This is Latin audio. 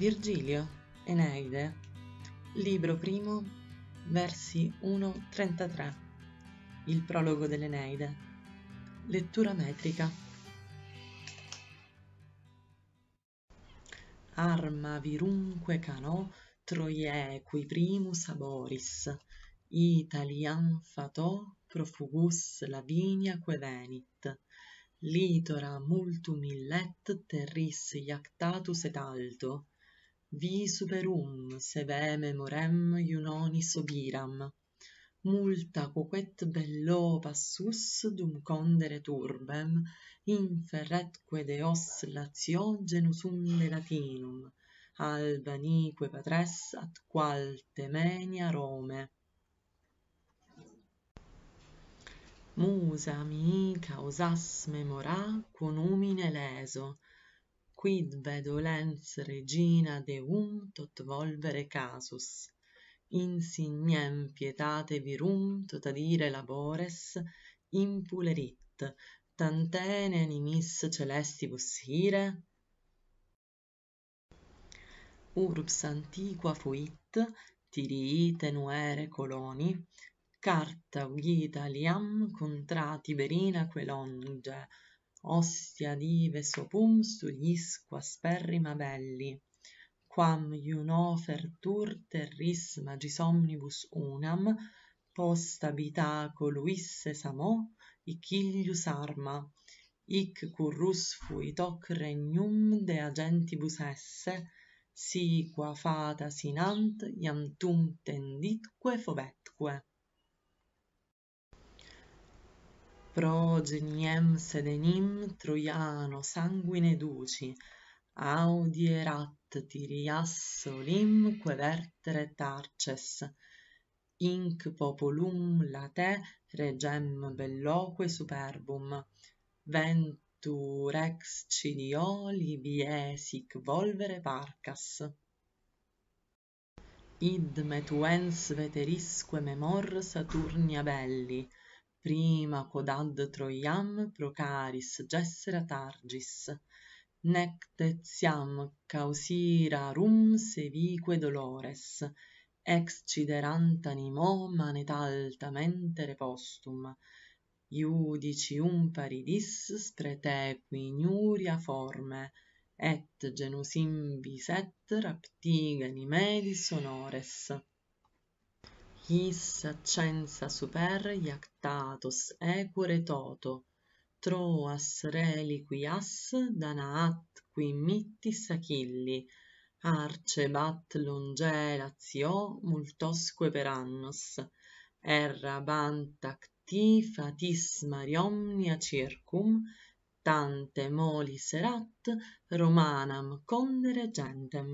Virgilio, Eneide, libro primo, versi 1-33, il prologo dell'Eneide, lettura metrica. Arma virunque cano Troie qui primus aboris, Italian fato profugus Lavinia que venit, litora multum illet terris iactatus et alto, vi superum se memorem iunoni sobiram multa quoquet bello passus dum condere turbem inferretque deos latio genus unde latinum albanique patres at qual temenia rome musa mi causas memora cum numine leso quid vedo lens regina deum tot volvere casus insignem pietate virum tot adire labores impulerit tantene animis celestibus hire urbs antiqua fuit tirii nuere coloni carta ugita liam contra tiberina quelonge ostia dive sopum studis quas perrima belli, quam iunofer turte terris magis omnibus unam, post habitaco luisses samo, ic arma, ic currus fuit hoc regnum de agentibus esse, si qua fata sinant iam tum tenditque fobetque. progeniem sedenim troiano sanguine duci audierat tirias olim vertere tarces inc populum late regem belloque superbum ventu rex cidioli viesic volvere parcas id metuens veterisque memor saturnia belli prima quod ad Troiam procaris gessera targis, nec tetiam causira rum sevique dolores, exciderant animo manet altamente repostum, iudici um paridis spretequi nuria forme, et genus imbis et raptigani medis honores his accensa super iactatus equere toto troas reliquias danat qui mittis Achilli, arce bat longeratio multosque per annos erra bant acti fatis mari circum tante molis erat romanam condere gentem